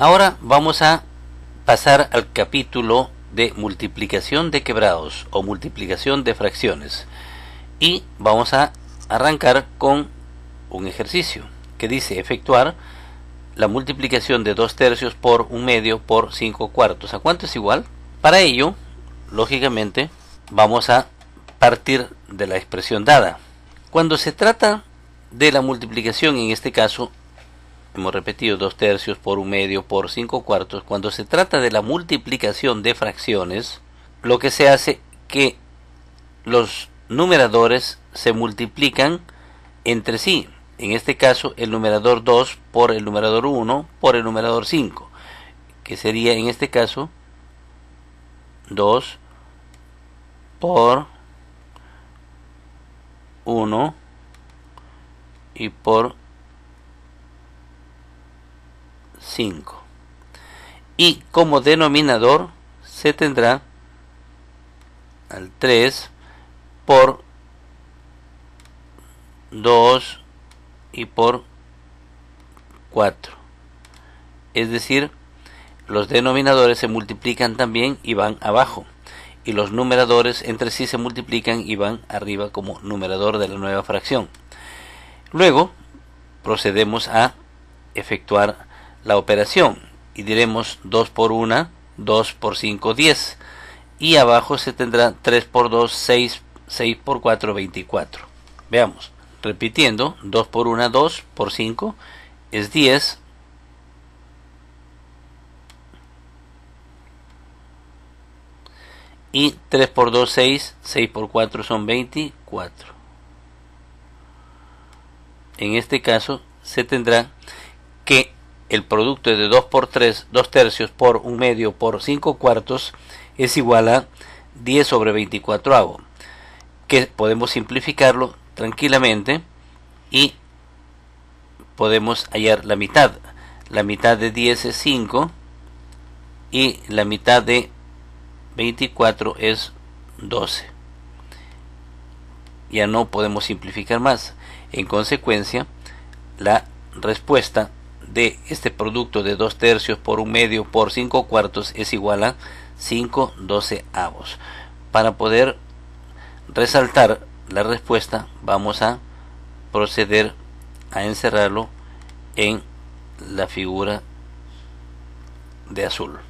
Ahora vamos a pasar al capítulo de multiplicación de quebrados o multiplicación de fracciones. Y vamos a arrancar con un ejercicio que dice efectuar la multiplicación de 2 tercios por 1 medio por 5 cuartos. ¿A cuánto es igual? Para ello, lógicamente, vamos a partir de la expresión dada. Cuando se trata de la multiplicación, en este caso, hemos repetido, dos tercios por un medio por cinco cuartos, cuando se trata de la multiplicación de fracciones, lo que se hace que los numeradores se multiplican entre sí. En este caso, el numerador 2 por el numerador 1 por el numerador 5, que sería en este caso 2 por 1 y por 5. Y como denominador se tendrá al 3 por 2 y por 4. Es decir, los denominadores se multiplican también y van abajo. Y los numeradores entre sí se multiplican y van arriba como numerador de la nueva fracción. Luego procedemos a efectuar la operación y diremos 2 por 1, 2 por 5, 10 y abajo se tendrá 3 por 2, 6, 6 por 4, 24. Veamos, repitiendo, 2 por 1, 2 por 5 es 10. Y 3 por 2, 6. 6 por 4 son 24. En este caso se tendrá el producto de 2 por 3, 2 tercios por 1 medio por 5 cuartos es igual a 10 sobre 24 avo, que podemos simplificarlo tranquilamente y podemos hallar la mitad. La mitad de 10 es 5 y la mitad de 24 es 12. Ya no podemos simplificar más. En consecuencia, la respuesta de este producto de 2 tercios por un medio por 5 cuartos es igual a 5 avos Para poder resaltar la respuesta vamos a proceder a encerrarlo en la figura de azul.